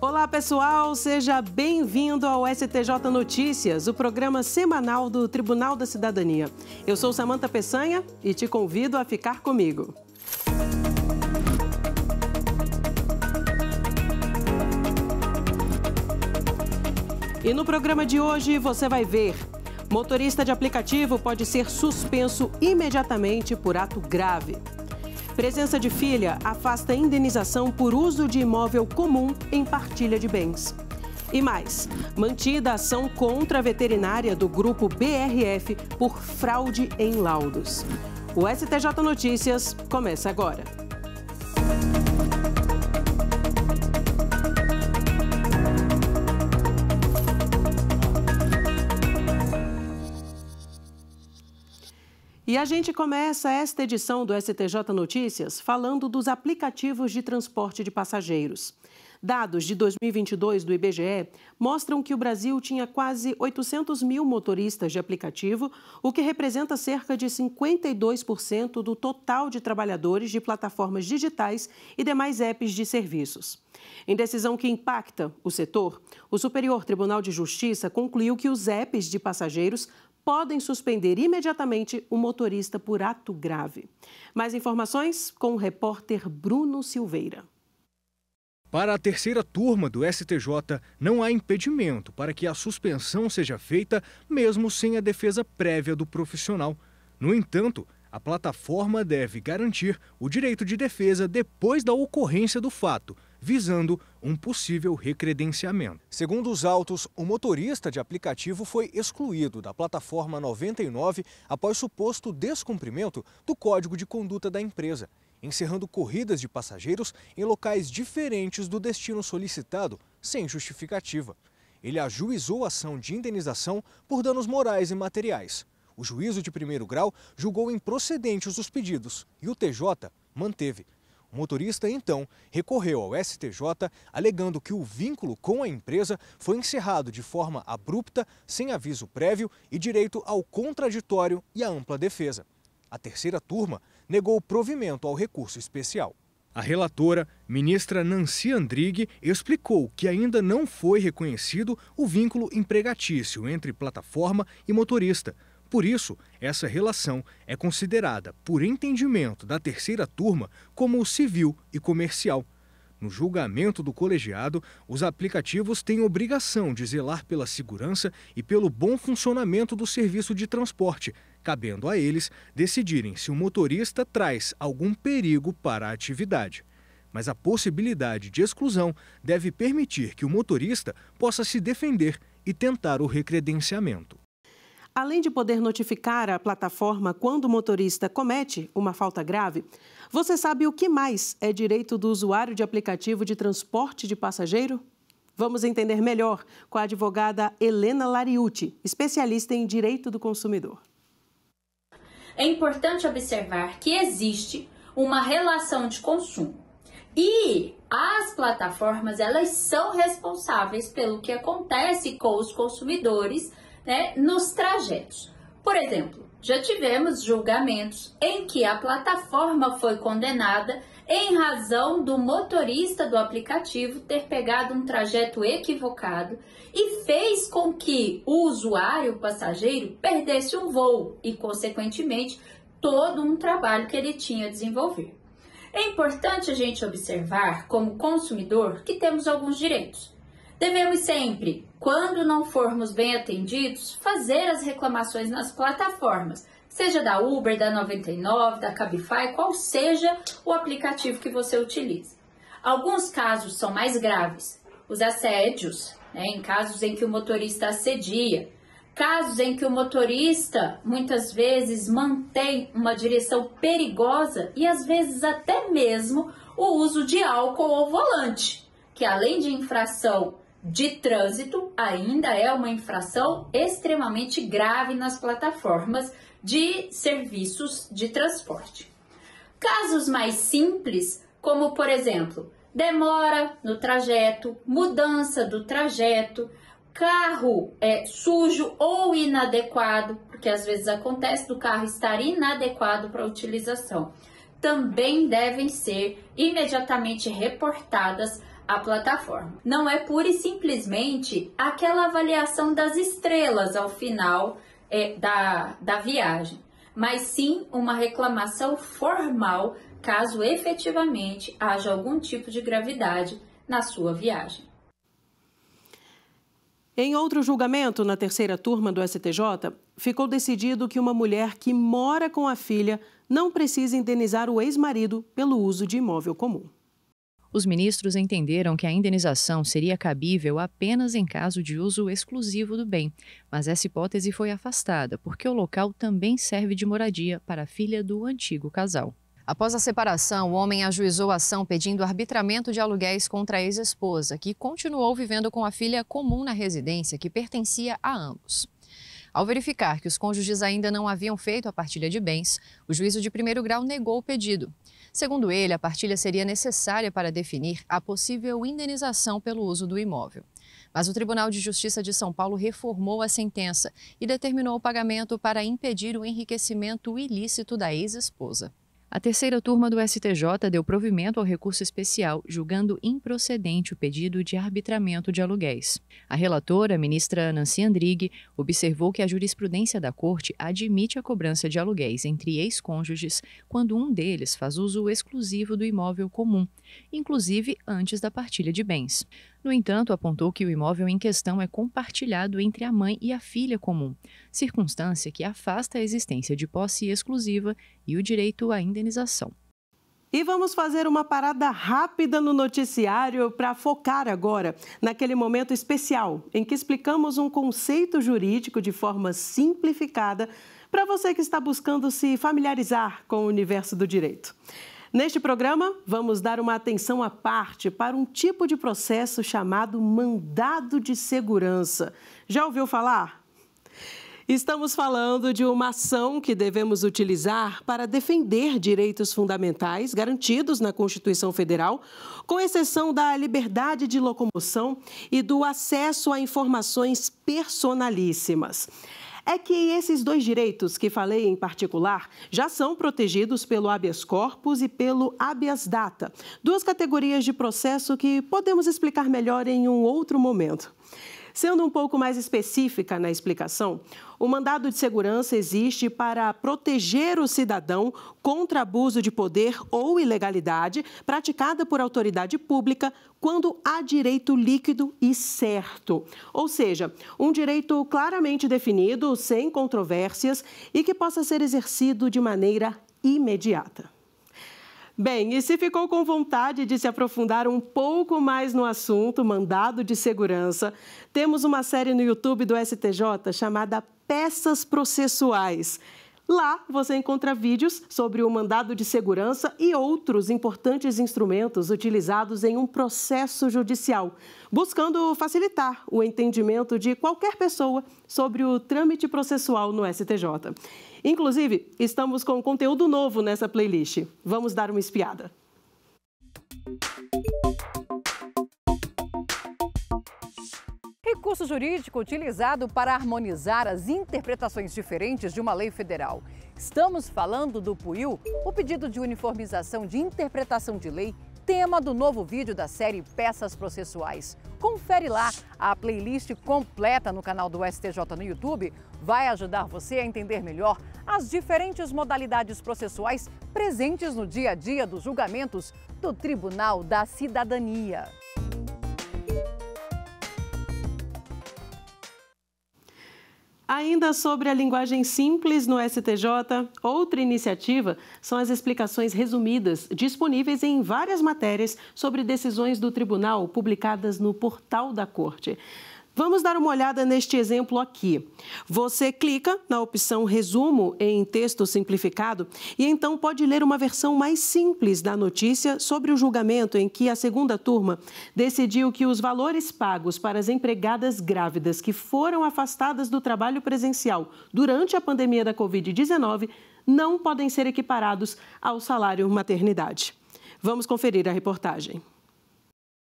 Olá, pessoal, seja bem-vindo ao STJ Notícias, o programa semanal do Tribunal da Cidadania. Eu sou Samanta Peçanha e te convido a ficar comigo. E no programa de hoje você vai ver Motorista de aplicativo pode ser suspenso imediatamente por ato grave. Presença de filha afasta indenização por uso de imóvel comum em partilha de bens. E mais, mantida a ação contra a veterinária do grupo BRF por fraude em laudos. O STJ Notícias começa agora. E a gente começa esta edição do STJ Notícias falando dos aplicativos de transporte de passageiros. Dados de 2022 do IBGE mostram que o Brasil tinha quase 800 mil motoristas de aplicativo, o que representa cerca de 52% do total de trabalhadores de plataformas digitais e demais apps de serviços. Em decisão que impacta o setor, o Superior Tribunal de Justiça concluiu que os apps de passageiros podem suspender imediatamente o motorista por ato grave. Mais informações com o repórter Bruno Silveira. Para a terceira turma do STJ, não há impedimento para que a suspensão seja feita, mesmo sem a defesa prévia do profissional. No entanto, a plataforma deve garantir o direito de defesa depois da ocorrência do fato, visando um possível recredenciamento. Segundo os autos, o motorista de aplicativo foi excluído da plataforma 99 após suposto descumprimento do código de conduta da empresa, encerrando corridas de passageiros em locais diferentes do destino solicitado, sem justificativa. Ele ajuizou a ação de indenização por danos morais e materiais. O juízo de primeiro grau julgou improcedentes os pedidos e o TJ manteve o motorista, então, recorreu ao STJ alegando que o vínculo com a empresa foi encerrado de forma abrupta, sem aviso prévio e direito ao contraditório e à ampla defesa. A terceira turma negou provimento ao recurso especial. A relatora, ministra Nancy Andrighi, explicou que ainda não foi reconhecido o vínculo empregatício entre plataforma e motorista, por isso, essa relação é considerada, por entendimento da terceira turma, como civil e comercial. No julgamento do colegiado, os aplicativos têm obrigação de zelar pela segurança e pelo bom funcionamento do serviço de transporte, cabendo a eles decidirem se o motorista traz algum perigo para a atividade. Mas a possibilidade de exclusão deve permitir que o motorista possa se defender e tentar o recredenciamento. Além de poder notificar a plataforma quando o motorista comete uma falta grave, você sabe o que mais é direito do usuário de aplicativo de transporte de passageiro? Vamos entender melhor com a advogada Helena Lariuti, especialista em direito do consumidor. É importante observar que existe uma relação de consumo e as plataformas elas são responsáveis pelo que acontece com os consumidores né, nos trajetos. Por exemplo, já tivemos julgamentos em que a plataforma foi condenada em razão do motorista do aplicativo ter pegado um trajeto equivocado e fez com que o usuário, o passageiro, perdesse um voo e, consequentemente, todo um trabalho que ele tinha a desenvolver. É importante a gente observar, como consumidor, que temos alguns direitos. Devemos sempre, quando não formos bem atendidos, fazer as reclamações nas plataformas, seja da Uber, da 99, da Cabify, qual seja o aplicativo que você utilize. Alguns casos são mais graves, os assédios, né, em casos em que o motorista assedia, casos em que o motorista muitas vezes mantém uma direção perigosa e às vezes até mesmo o uso de álcool ao volante, que além de infração de trânsito ainda é uma infração extremamente grave nas plataformas de serviços de transporte. Casos mais simples, como por exemplo, demora no trajeto, mudança do trajeto, carro é sujo ou inadequado, porque às vezes acontece do carro estar inadequado para utilização, também devem ser imediatamente reportadas a plataforma. Não é pura e simplesmente aquela avaliação das estrelas ao final é, da, da viagem, mas sim uma reclamação formal caso efetivamente haja algum tipo de gravidade na sua viagem. Em outro julgamento, na terceira turma do STJ, ficou decidido que uma mulher que mora com a filha não precisa indenizar o ex-marido pelo uso de imóvel comum os ministros entenderam que a indenização seria cabível apenas em caso de uso exclusivo do bem, mas essa hipótese foi afastada porque o local também serve de moradia para a filha do antigo casal. Após a separação, o homem ajuizou a ação pedindo arbitramento de aluguéis contra a ex-esposa, que continuou vivendo com a filha comum na residência que pertencia a ambos. Ao verificar que os cônjuges ainda não haviam feito a partilha de bens, o juízo de primeiro grau negou o pedido. Segundo ele, a partilha seria necessária para definir a possível indenização pelo uso do imóvel. Mas o Tribunal de Justiça de São Paulo reformou a sentença e determinou o pagamento para impedir o enriquecimento ilícito da ex-esposa. A terceira turma do STJ deu provimento ao recurso especial, julgando improcedente o pedido de arbitramento de aluguéis. A relatora, a ministra Nancy Andrighi, observou que a jurisprudência da Corte admite a cobrança de aluguéis entre ex-cônjuges quando um deles faz uso exclusivo do imóvel comum, inclusive antes da partilha de bens. No entanto, apontou que o imóvel em questão é compartilhado entre a mãe e a filha comum, circunstância que afasta a existência de posse exclusiva e o direito à indenização. E vamos fazer uma parada rápida no noticiário para focar agora naquele momento especial em que explicamos um conceito jurídico de forma simplificada para você que está buscando se familiarizar com o universo do direito. Neste programa, vamos dar uma atenção à parte para um tipo de processo chamado mandado de segurança. Já ouviu falar? Estamos falando de uma ação que devemos utilizar para defender direitos fundamentais garantidos na Constituição Federal, com exceção da liberdade de locomoção e do acesso a informações personalíssimas é que esses dois direitos que falei em particular já são protegidos pelo habeas corpus e pelo habeas data, duas categorias de processo que podemos explicar melhor em um outro momento. Sendo um pouco mais específica na explicação, o mandado de segurança existe para proteger o cidadão contra abuso de poder ou ilegalidade praticada por autoridade pública quando há direito líquido e certo. Ou seja, um direito claramente definido, sem controvérsias e que possa ser exercido de maneira imediata. Bem, e se ficou com vontade de se aprofundar um pouco mais no assunto mandado de segurança, temos uma série no YouTube do STJ chamada Peças Processuais. Lá você encontra vídeos sobre o mandado de segurança e outros importantes instrumentos utilizados em um processo judicial, buscando facilitar o entendimento de qualquer pessoa sobre o trâmite processual no STJ. Inclusive, estamos com conteúdo novo nessa playlist. Vamos dar uma espiada. recurso jurídico utilizado para harmonizar as interpretações diferentes de uma lei federal. Estamos falando do PUIL, o pedido de uniformização de interpretação de lei, tema do novo vídeo da série Peças Processuais. Confere lá a playlist completa no canal do STJ no YouTube. Vai ajudar você a entender melhor as diferentes modalidades processuais presentes no dia a dia dos julgamentos do Tribunal da Cidadania. Ainda sobre a linguagem simples no STJ, outra iniciativa são as explicações resumidas disponíveis em várias matérias sobre decisões do tribunal publicadas no portal da Corte. Vamos dar uma olhada neste exemplo aqui. Você clica na opção Resumo em texto simplificado e então pode ler uma versão mais simples da notícia sobre o julgamento em que a segunda turma decidiu que os valores pagos para as empregadas grávidas que foram afastadas do trabalho presencial durante a pandemia da Covid-19 não podem ser equiparados ao salário maternidade. Vamos conferir a reportagem.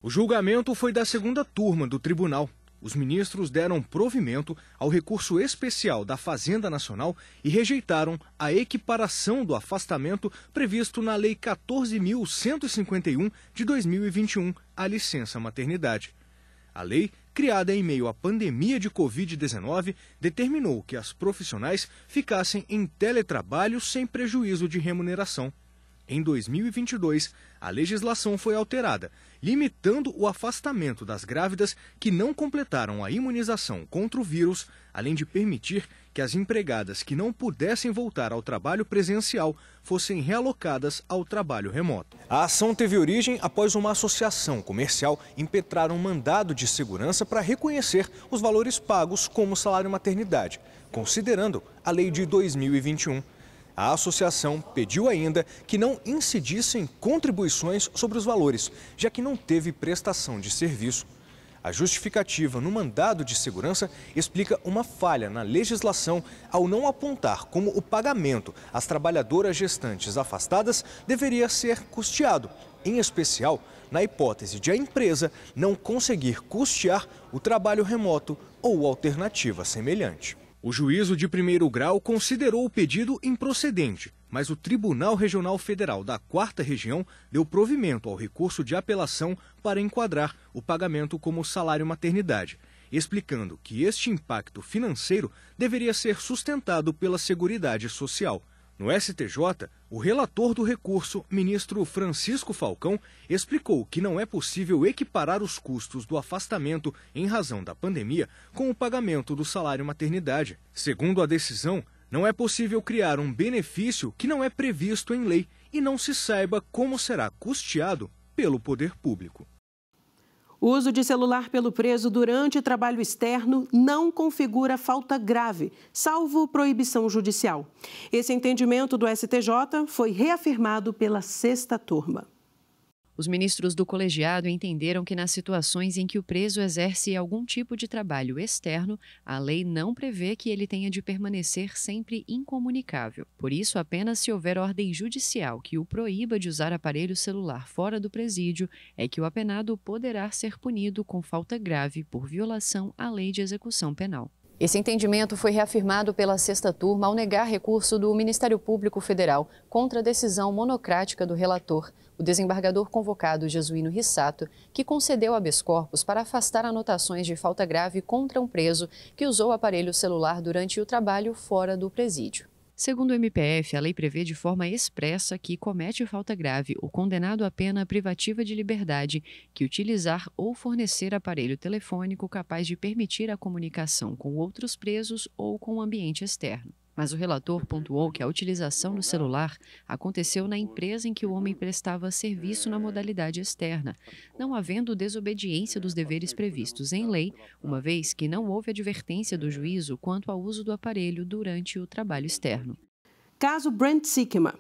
O julgamento foi da segunda turma do tribunal os ministros deram provimento ao recurso especial da Fazenda Nacional e rejeitaram a equiparação do afastamento previsto na Lei 14.151 de 2021 à licença maternidade. A lei, criada em meio à pandemia de Covid-19, determinou que as profissionais ficassem em teletrabalho sem prejuízo de remuneração. Em 2022, a legislação foi alterada, limitando o afastamento das grávidas que não completaram a imunização contra o vírus, além de permitir que as empregadas que não pudessem voltar ao trabalho presencial fossem realocadas ao trabalho remoto. A ação teve origem após uma associação comercial impetrar um mandado de segurança para reconhecer os valores pagos como salário maternidade, considerando a lei de 2021 a associação pediu ainda que não incidissem contribuições sobre os valores, já que não teve prestação de serviço. A justificativa no mandado de segurança explica uma falha na legislação ao não apontar como o pagamento às trabalhadoras gestantes afastadas deveria ser custeado, em especial na hipótese de a empresa não conseguir custear o trabalho remoto ou alternativa semelhante. O juízo de primeiro grau considerou o pedido improcedente, mas o Tribunal Regional Federal da Quarta Região deu provimento ao recurso de apelação para enquadrar o pagamento como salário maternidade, explicando que este impacto financeiro deveria ser sustentado pela Seguridade Social. No STJ, o relator do recurso, ministro Francisco Falcão, explicou que não é possível equiparar os custos do afastamento em razão da pandemia com o pagamento do salário maternidade. Segundo a decisão, não é possível criar um benefício que não é previsto em lei e não se saiba como será custeado pelo poder público. O uso de celular pelo preso durante trabalho externo não configura falta grave, salvo proibição judicial. Esse entendimento do STJ foi reafirmado pela sexta turma. Os ministros do colegiado entenderam que nas situações em que o preso exerce algum tipo de trabalho externo, a lei não prevê que ele tenha de permanecer sempre incomunicável. Por isso, apenas se houver ordem judicial que o proíba de usar aparelho celular fora do presídio, é que o apenado poderá ser punido com falta grave por violação à lei de execução penal. Esse entendimento foi reafirmado pela sexta turma ao negar recurso do Ministério Público Federal contra a decisão monocrática do relator, o desembargador convocado Jesuíno Rissato, que concedeu a corpus para afastar anotações de falta grave contra um preso que usou aparelho celular durante o trabalho fora do presídio. Segundo o MPF, a lei prevê de forma expressa que comete falta grave o condenado à pena privativa de liberdade que utilizar ou fornecer aparelho telefônico capaz de permitir a comunicação com outros presos ou com o ambiente externo mas o relator pontuou que a utilização do celular aconteceu na empresa em que o homem prestava serviço na modalidade externa, não havendo desobediência dos deveres previstos em lei, uma vez que não houve advertência do juízo quanto ao uso do aparelho durante o trabalho externo. Caso Brent Sickman.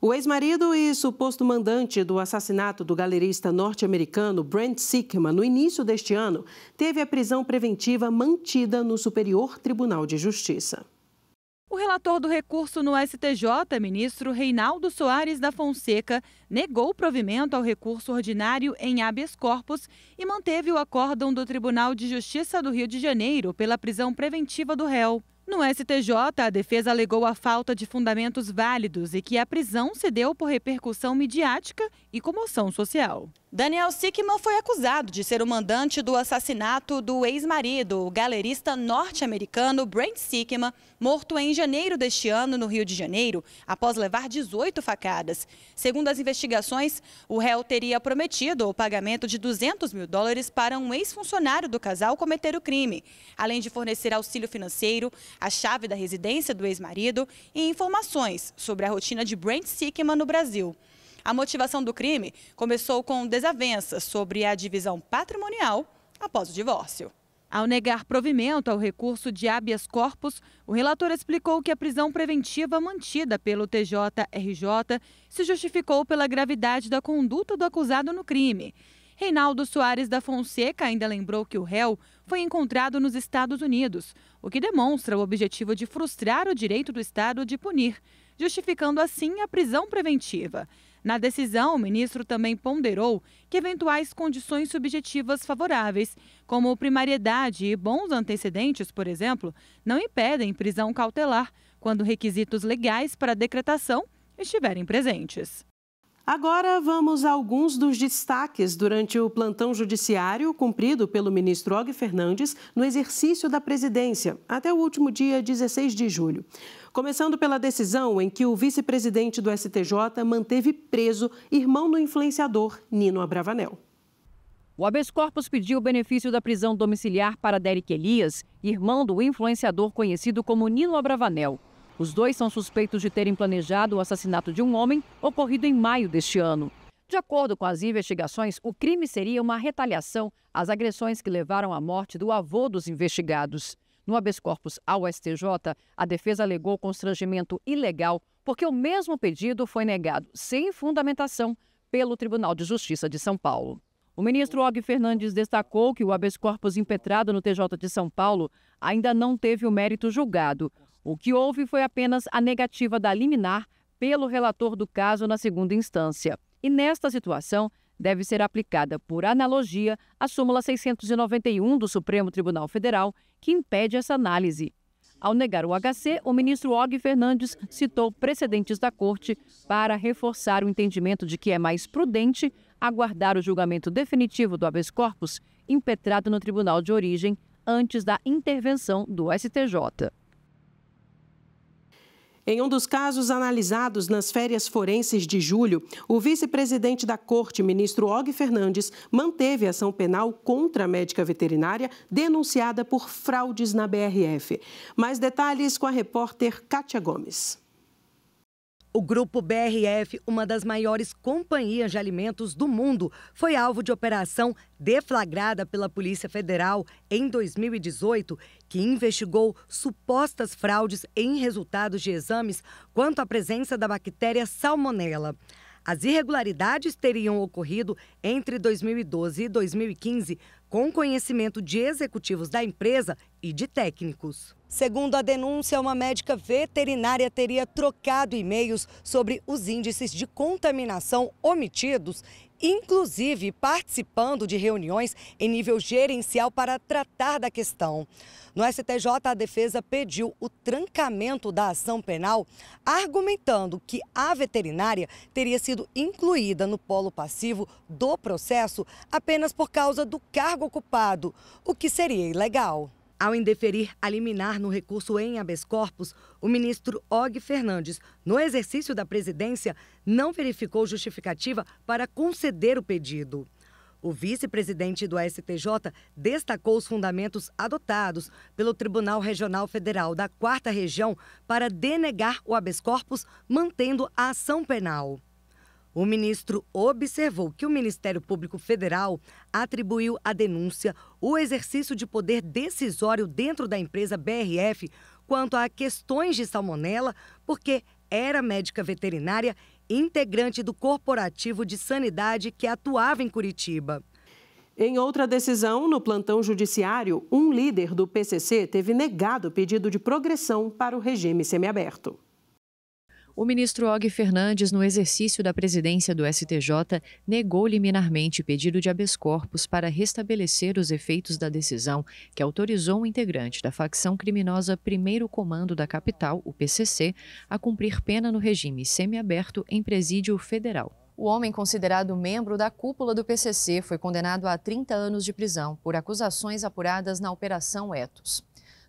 O ex-marido e suposto mandante do assassinato do galerista norte-americano Brent Sickman no início deste ano teve a prisão preventiva mantida no Superior Tribunal de Justiça. O relator do recurso no STJ, ministro Reinaldo Soares da Fonseca, negou provimento ao recurso ordinário em habeas corpus e manteve o acórdão do Tribunal de Justiça do Rio de Janeiro pela prisão preventiva do réu. No STJ, a defesa alegou a falta de fundamentos válidos e que a prisão se deu por repercussão midiática e comoção social. Daniel Sickman foi acusado de ser o mandante do assassinato do ex-marido, o galerista norte-americano Brent Sickman, morto em janeiro deste ano no Rio de Janeiro, após levar 18 facadas. Segundo as investigações, o réu teria prometido o pagamento de 200 mil dólares para um ex-funcionário do casal cometer o crime, além de fornecer auxílio financeiro a chave da residência do ex-marido e informações sobre a rotina de Brent Sickman no Brasil. A motivação do crime começou com desavenças sobre a divisão patrimonial após o divórcio. Ao negar provimento ao recurso de habeas corpus, o relator explicou que a prisão preventiva mantida pelo TJRJ se justificou pela gravidade da conduta do acusado no crime. Reinaldo Soares da Fonseca ainda lembrou que o réu foi encontrado nos Estados Unidos, o que demonstra o objetivo de frustrar o direito do Estado de punir, justificando assim a prisão preventiva. Na decisão, o ministro também ponderou que eventuais condições subjetivas favoráveis, como primariedade e bons antecedentes, por exemplo, não impedem prisão cautelar quando requisitos legais para decretação estiverem presentes. Agora vamos a alguns dos destaques durante o plantão judiciário cumprido pelo ministro Og Fernandes no exercício da presidência, até o último dia 16 de julho. Começando pela decisão em que o vice-presidente do STJ manteve preso irmão do influenciador Nino Abravanel. O habeas corpus pediu o benefício da prisão domiciliar para Derek Elias, irmão do influenciador conhecido como Nino Abravanel. Os dois são suspeitos de terem planejado o assassinato de um homem ocorrido em maio deste ano. De acordo com as investigações, o crime seria uma retaliação às agressões que levaram à morte do avô dos investigados. No habeas corpus ao STJ, a defesa alegou constrangimento ilegal porque o mesmo pedido foi negado sem fundamentação pelo Tribunal de Justiça de São Paulo. O ministro Og Fernandes destacou que o habeas corpus impetrado no TJ de São Paulo ainda não teve o mérito julgado, o que houve foi apenas a negativa da liminar pelo relator do caso na segunda instância. E nesta situação, deve ser aplicada, por analogia, a súmula 691 do Supremo Tribunal Federal, que impede essa análise. Ao negar o HC, o ministro Og Fernandes citou precedentes da corte para reforçar o entendimento de que é mais prudente aguardar o julgamento definitivo do habeas corpus impetrado no tribunal de origem antes da intervenção do STJ. Em um dos casos analisados nas férias forenses de julho, o vice-presidente da Corte, ministro Og Fernandes, manteve ação penal contra a médica veterinária denunciada por fraudes na BRF. Mais detalhes com a repórter Kátia Gomes. O grupo BRF, uma das maiores companhias de alimentos do mundo, foi alvo de operação deflagrada pela Polícia Federal em 2018, que investigou supostas fraudes em resultados de exames quanto à presença da bactéria Salmonella. As irregularidades teriam ocorrido entre 2012 e 2015 com conhecimento de executivos da empresa e de técnicos. Segundo a denúncia, uma médica veterinária teria trocado e-mails sobre os índices de contaminação omitidos inclusive participando de reuniões em nível gerencial para tratar da questão. No STJ, a defesa pediu o trancamento da ação penal, argumentando que a veterinária teria sido incluída no polo passivo do processo apenas por causa do cargo ocupado, o que seria ilegal. Ao indeferir a liminar no recurso em habeas corpus, o ministro Og Fernandes, no exercício da presidência, não verificou justificativa para conceder o pedido. O vice-presidente do STJ destacou os fundamentos adotados pelo Tribunal Regional Federal da Quarta Região para denegar o habeas corpus, mantendo a ação penal. O ministro observou que o Ministério Público Federal atribuiu à denúncia o exercício de poder decisório dentro da empresa BRF quanto a questões de salmonela, porque era médica veterinária integrante do corporativo de sanidade que atuava em Curitiba. Em outra decisão, no plantão judiciário, um líder do PCC teve negado o pedido de progressão para o regime semiaberto. O ministro Og Fernandes, no exercício da presidência do STJ, negou liminarmente pedido de habeas corpus para restabelecer os efeitos da decisão que autorizou um integrante da facção criminosa Primeiro Comando da Capital, o PCC, a cumprir pena no regime semiaberto em presídio federal. O homem considerado membro da cúpula do PCC foi condenado a 30 anos de prisão por acusações apuradas na Operação Etos.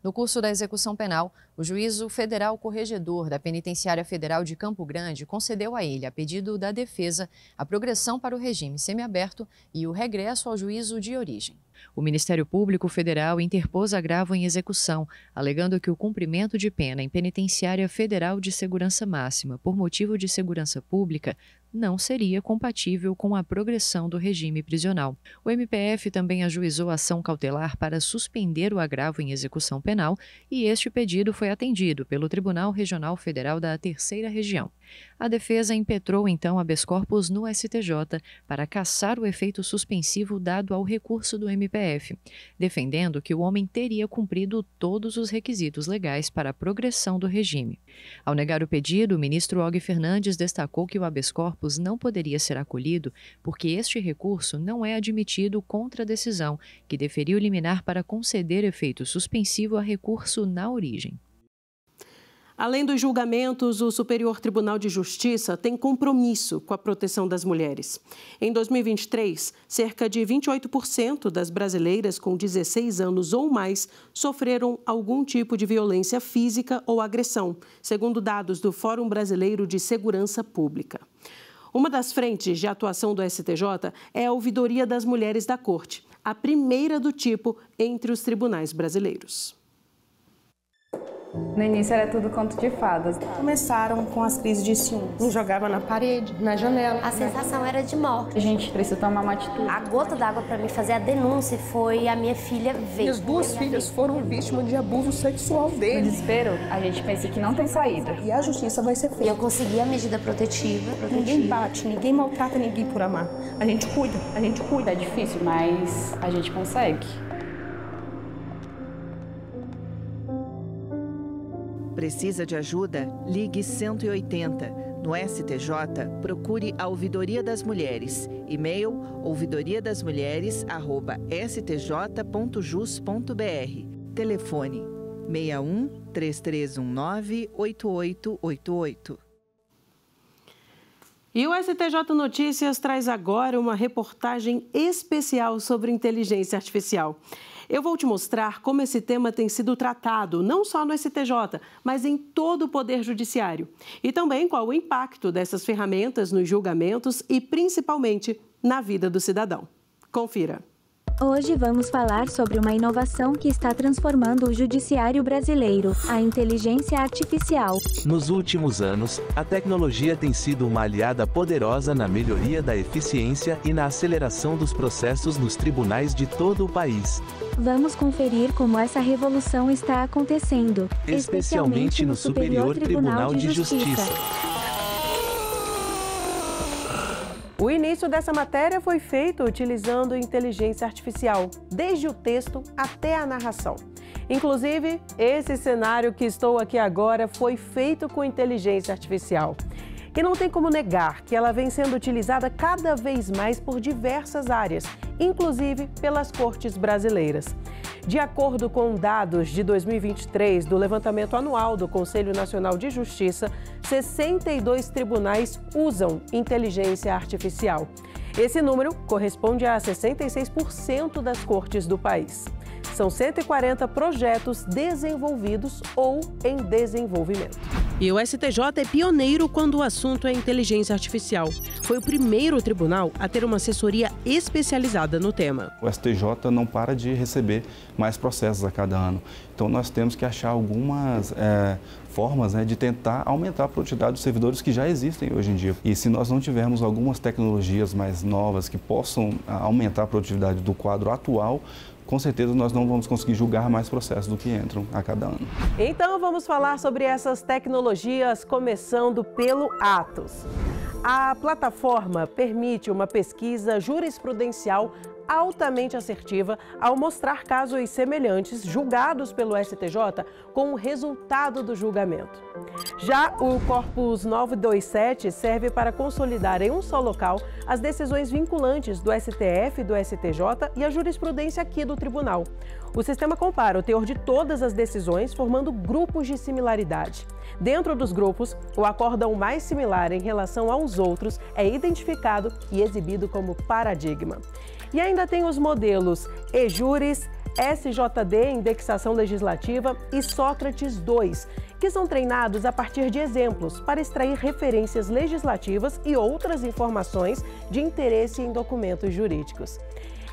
No curso da execução penal, o juízo federal corregedor da Penitenciária Federal de Campo Grande concedeu a ele, a pedido da defesa, a progressão para o regime semiaberto e o regresso ao juízo de origem. O Ministério Público Federal interpôs agravo em execução, alegando que o cumprimento de pena em penitenciária federal de segurança máxima por motivo de segurança pública não seria compatível com a progressão do regime prisional. O MPF também ajuizou ação cautelar para suspender o agravo em execução penal e este pedido foi atendido pelo Tribunal Regional Federal da Terceira Região. A defesa impetrou então habeas corpus no STJ para cassar o efeito suspensivo dado ao recurso do MPF MPF, defendendo que o homem teria cumprido todos os requisitos legais para a progressão do regime. Ao negar o pedido, o ministro Og Fernandes destacou que o habeas corpus não poderia ser acolhido porque este recurso não é admitido contra a decisão, que deferiu liminar para conceder efeito suspensivo a recurso na origem. Além dos julgamentos, o Superior Tribunal de Justiça tem compromisso com a proteção das mulheres. Em 2023, cerca de 28% das brasileiras com 16 anos ou mais sofreram algum tipo de violência física ou agressão, segundo dados do Fórum Brasileiro de Segurança Pública. Uma das frentes de atuação do STJ é a Ouvidoria das Mulheres da Corte, a primeira do tipo entre os tribunais brasileiros. No início era tudo conto de fadas. Começaram com as crises de ciúmes. Me jogava na parede, na janela. A sensação era de morte. A gente precisa tomar uma atitude. A gota d'água para mim fazer a denúncia foi a minha filha ver. Minhas duas filhas foram vítimas de abuso sexual dele. No desespero, a gente pensa que não tem saída. E a justiça vai ser feita. E eu consegui a medida protetiva. protetiva. Ninguém bate, ninguém maltrata ninguém por amar. A gente cuida, a gente cuida. É difícil, mas a gente consegue. Precisa de ajuda? Ligue 180. No STJ, procure a Ouvidoria das Mulheres. E-mail ouvidoriadasmulheres@stj.jus.br. Telefone 61 3319 8888. E o STJ Notícias traz agora uma reportagem especial sobre inteligência artificial. Eu vou te mostrar como esse tema tem sido tratado, não só no STJ, mas em todo o Poder Judiciário. E também qual o impacto dessas ferramentas nos julgamentos e, principalmente, na vida do cidadão. Confira. Hoje vamos falar sobre uma inovação que está transformando o judiciário brasileiro, a inteligência artificial. Nos últimos anos, a tecnologia tem sido uma aliada poderosa na melhoria da eficiência e na aceleração dos processos nos tribunais de todo o país. Vamos conferir como essa revolução está acontecendo, especialmente, especialmente no, no Superior Tribunal, Tribunal de, de Justiça. Justiça. O início dessa matéria foi feito utilizando inteligência artificial, desde o texto até a narração. Inclusive, esse cenário que estou aqui agora foi feito com inteligência artificial. E não tem como negar que ela vem sendo utilizada cada vez mais por diversas áreas, inclusive pelas cortes brasileiras. De acordo com dados de 2023 do levantamento anual do Conselho Nacional de Justiça, 62 tribunais usam inteligência artificial. Esse número corresponde a 66% das cortes do país. São 140 projetos desenvolvidos ou em desenvolvimento. E o STJ é pioneiro quando o assunto é inteligência artificial. Foi o primeiro tribunal a ter uma assessoria especializada no tema. O STJ não para de receber mais processos a cada ano. Então, nós temos que achar algumas é, formas né, de tentar aumentar a produtividade dos servidores que já existem hoje em dia. E se nós não tivermos algumas tecnologias mais novas que possam ah, aumentar a produtividade do quadro atual, com certeza nós não vamos conseguir julgar mais processos do que entram a cada ano. Então vamos falar sobre essas tecnologias, começando pelo Atos. A plataforma permite uma pesquisa jurisprudencial altamente assertiva ao mostrar casos semelhantes julgados pelo STJ com o resultado do julgamento. Já o Corpus 927 serve para consolidar em um só local as decisões vinculantes do STF, do STJ e a jurisprudência aqui do tribunal. O sistema compara o teor de todas as decisões, formando grupos de similaridade. Dentro dos grupos, o acórdão mais similar em relação aos outros é identificado e exibido como paradigma. E ainda tem os modelos Ejures, SJD, Indexação Legislativa e Sócrates 2, que são treinados a partir de exemplos para extrair referências legislativas e outras informações de interesse em documentos jurídicos.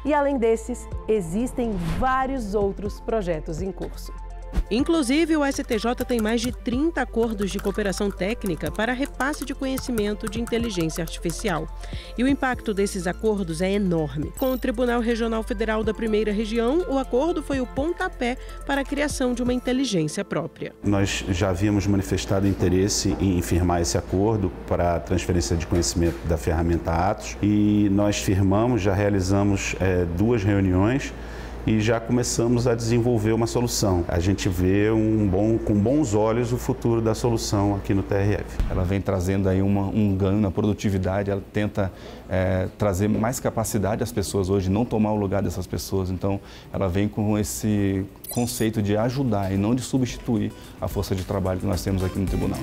E além desses, existem vários outros projetos em curso. Inclusive, o STJ tem mais de 30 acordos de cooperação técnica para repasse de conhecimento de inteligência artificial. E o impacto desses acordos é enorme. Com o Tribunal Regional Federal da Primeira Região, o acordo foi o pontapé para a criação de uma inteligência própria. Nós já havíamos manifestado interesse em firmar esse acordo para a transferência de conhecimento da ferramenta Atos e nós firmamos, já realizamos é, duas reuniões e já começamos a desenvolver uma solução. A gente vê um bom, com bons olhos o futuro da solução aqui no TRF. Ela vem trazendo aí uma, um ganho na produtividade, ela tenta é, trazer mais capacidade às pessoas hoje, não tomar o lugar dessas pessoas. Então, ela vem com esse conceito de ajudar e não de substituir a força de trabalho que nós temos aqui no tribunal.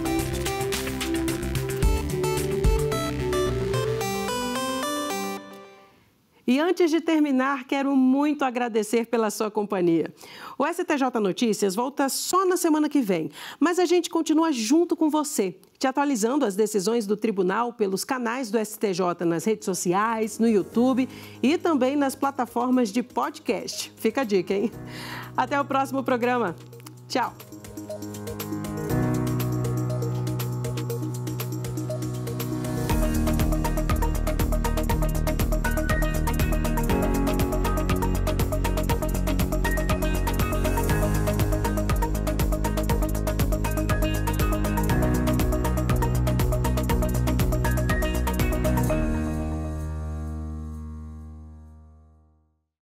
E antes de terminar, quero muito agradecer pela sua companhia. O STJ Notícias volta só na semana que vem, mas a gente continua junto com você, te atualizando as decisões do tribunal pelos canais do STJ nas redes sociais, no YouTube e também nas plataformas de podcast. Fica a dica, hein? Até o próximo programa. Tchau.